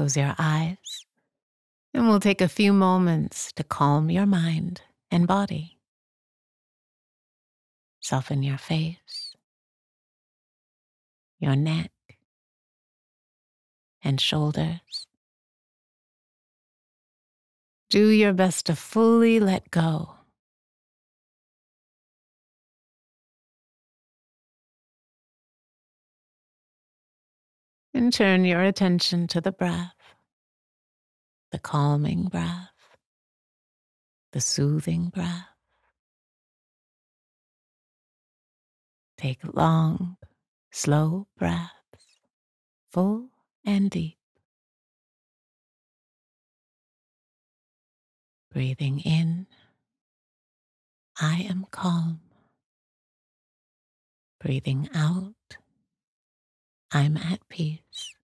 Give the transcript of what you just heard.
Close your eyes, and we'll take a few moments to calm your mind and body. Soften your face, your neck, and shoulders. Do your best to fully let go and turn your attention to the breath, the calming breath, the soothing breath. Take long, slow breaths, full and deep. Breathing in, I am calm. Breathing out, I'm at peace.